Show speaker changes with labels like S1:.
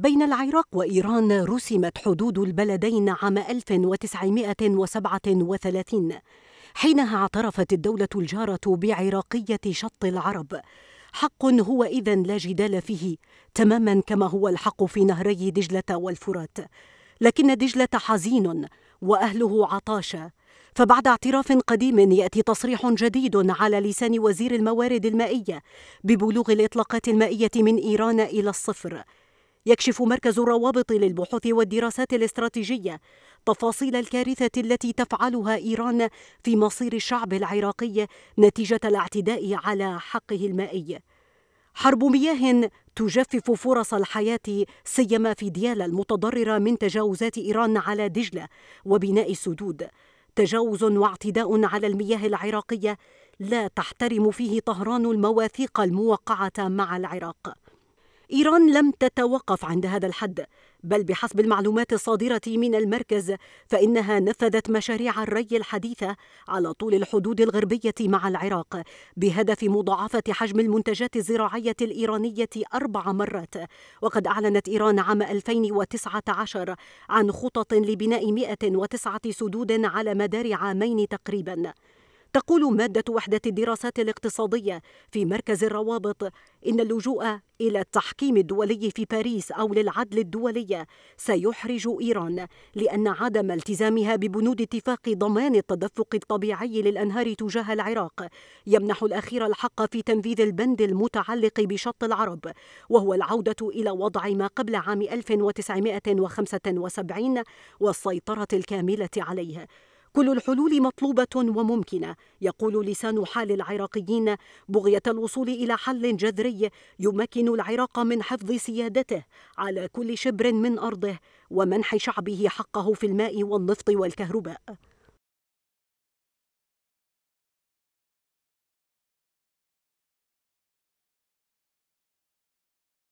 S1: بين العراق وإيران رسمت حدود البلدين عام 1937 حينها اعترفت الدولة الجارة بعراقية شط العرب حق هو إذا لا جدال فيه تماما كما هو الحق في نهري دجلة والفرات لكن دجلة حزين وأهله عطاشة فبعد اعتراف قديم ياتي تصريح جديد على لسان وزير الموارد المائيه ببلوغ الاطلاقات المائيه من ايران الى الصفر يكشف مركز الروابط للبحوث والدراسات الاستراتيجية تفاصيل الكارثة التي تفعلها إيران في مصير الشعب العراقي نتيجة الاعتداء على حقه المائي. حرب مياه تجفف فرص الحياة سيما في ديالا المتضررة من تجاوزات إيران على دجلة وبناء السدود. تجاوز واعتداء على المياه العراقية لا تحترم فيه طهران المواثيق الموقعة مع العراق. إيران لم تتوقف عند هذا الحد بل بحسب المعلومات الصادرة من المركز فإنها نفذت مشاريع الري الحديثة على طول الحدود الغربية مع العراق بهدف مضاعفة حجم المنتجات الزراعية الإيرانية أربع مرات وقد أعلنت إيران عام 2019 عن خطط لبناء 109 سدود على مدار عامين تقريباً تقول مادة وحدة الدراسات الاقتصادية في مركز الروابط إن اللجوء إلى التحكيم الدولي في باريس أو للعدل الدولي سيحرج إيران لأن عدم التزامها ببنود اتفاق ضمان التدفق الطبيعي للأنهار تجاه العراق يمنح الأخير الحق في تنفيذ البند المتعلق بشط العرب وهو العودة إلى وضع ما قبل عام 1975 والسيطرة الكاملة عليه كل الحلول مطلوبة وممكنة يقول لسان حال العراقيين بغية الوصول إلى حل جذري يمكن العراق من حفظ سيادته على كل شبر من أرضه ومنح شعبه حقه في الماء والنفط والكهرباء